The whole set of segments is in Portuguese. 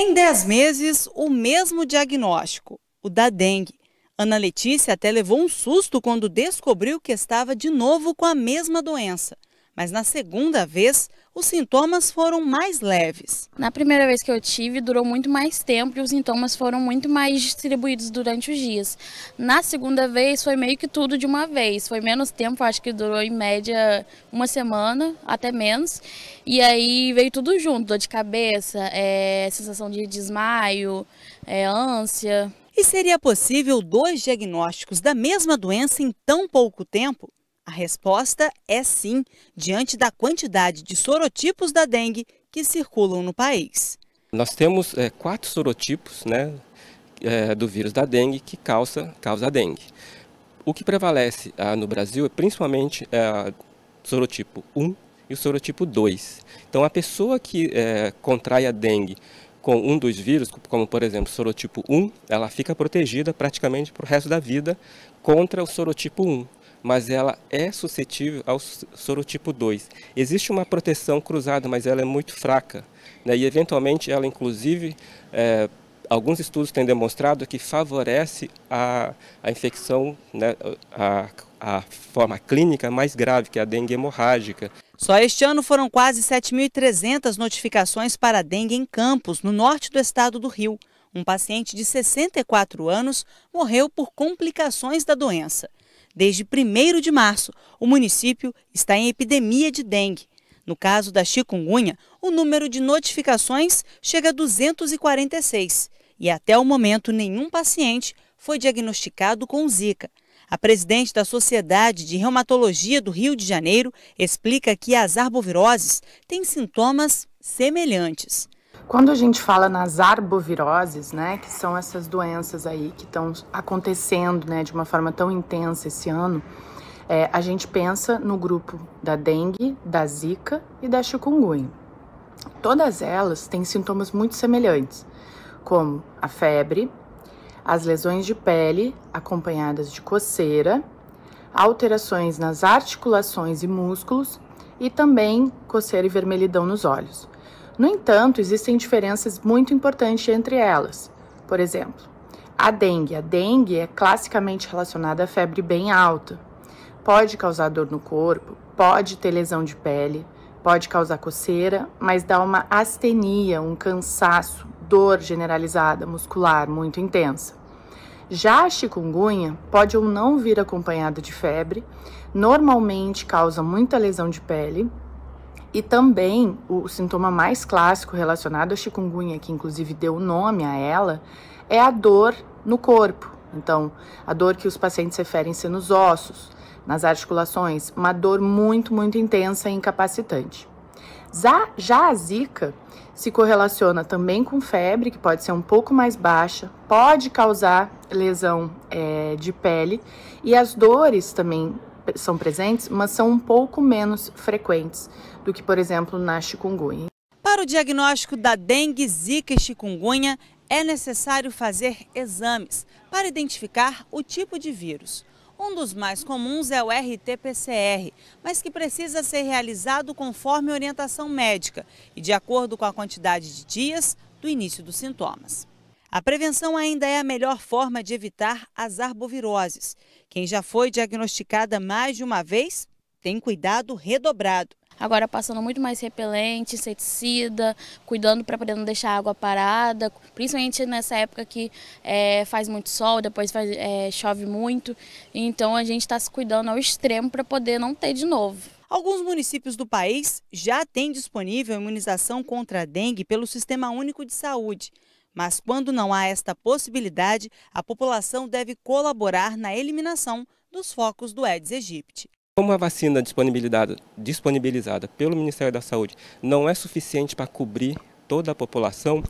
Em 10 meses, o mesmo diagnóstico, o da dengue. Ana Letícia até levou um susto quando descobriu que estava de novo com a mesma doença mas na segunda vez os sintomas foram mais leves. Na primeira vez que eu tive, durou muito mais tempo e os sintomas foram muito mais distribuídos durante os dias. Na segunda vez, foi meio que tudo de uma vez. Foi menos tempo, acho que durou em média uma semana, até menos. E aí veio tudo junto: dor de cabeça, é, sensação de desmaio, é, ânsia. E seria possível dois diagnósticos da mesma doença em tão pouco tempo? A resposta é sim, diante da quantidade de sorotipos da dengue que circulam no país. Nós temos é, quatro sorotipos né, é, do vírus da dengue que causa, causa a dengue. O que prevalece ah, no Brasil é principalmente ah, sorotipo 1 e o sorotipo 2. Então, a pessoa que é, contrai a dengue com um dos vírus, como por exemplo sorotipo 1, ela fica protegida praticamente para o resto da vida contra o sorotipo 1 mas ela é suscetível ao sorotipo 2. Existe uma proteção cruzada, mas ela é muito fraca. Né? E, eventualmente, ela, inclusive, é, alguns estudos têm demonstrado que favorece a, a infecção, né, a, a forma clínica mais grave, que é a dengue hemorrágica. Só este ano foram quase 7.300 notificações para dengue em Campos, no norte do estado do Rio. Um paciente de 64 anos morreu por complicações da doença. Desde 1 de março, o município está em epidemia de dengue. No caso da chikungunya, o número de notificações chega a 246 e até o momento nenhum paciente foi diagnosticado com zika. A presidente da Sociedade de Reumatologia do Rio de Janeiro explica que as arboviroses têm sintomas semelhantes. Quando a gente fala nas arboviroses, né, que são essas doenças aí que estão acontecendo, né, de uma forma tão intensa esse ano, é, a gente pensa no grupo da dengue, da zika e da chikungunya. Todas elas têm sintomas muito semelhantes, como a febre, as lesões de pele acompanhadas de coceira, alterações nas articulações e músculos e também coceira e vermelhidão nos olhos. No entanto, existem diferenças muito importantes entre elas. Por exemplo, a dengue. A dengue é classicamente relacionada à febre bem alta. Pode causar dor no corpo, pode ter lesão de pele, pode causar coceira, mas dá uma astenia, um cansaço, dor generalizada muscular muito intensa. Já a chikungunya pode ou não vir acompanhada de febre, normalmente causa muita lesão de pele, e também o sintoma mais clássico relacionado à chikungunya, que inclusive deu o nome a ela, é a dor no corpo. Então, a dor que os pacientes referem ser nos ossos, nas articulações, uma dor muito, muito intensa e incapacitante. Já, já a zika se correlaciona também com febre, que pode ser um pouco mais baixa, pode causar lesão é, de pele, e as dores também são presentes, mas são um pouco menos frequentes do que, por exemplo, na chikungunya. Para o diagnóstico da dengue, zika e chikungunya, é necessário fazer exames para identificar o tipo de vírus. Um dos mais comuns é o RT-PCR, mas que precisa ser realizado conforme orientação médica e de acordo com a quantidade de dias do início dos sintomas. A prevenção ainda é a melhor forma de evitar as arboviroses. Quem já foi diagnosticada mais de uma vez tem cuidado redobrado. Agora passando muito mais repelente, inseticida, cuidando para poder não deixar a água parada, principalmente nessa época que é, faz muito sol, depois faz, é, chove muito. Então a gente está se cuidando ao extremo para poder não ter de novo. Alguns municípios do país já têm disponível imunização contra a dengue pelo Sistema Único de Saúde. Mas quando não há esta possibilidade, a população deve colaborar na eliminação dos focos do Aedes aegypti. Como a vacina disponibilizada, disponibilizada pelo Ministério da Saúde não é suficiente para cobrir toda a população,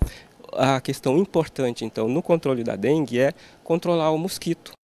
a questão importante, então, no controle da dengue é controlar o mosquito.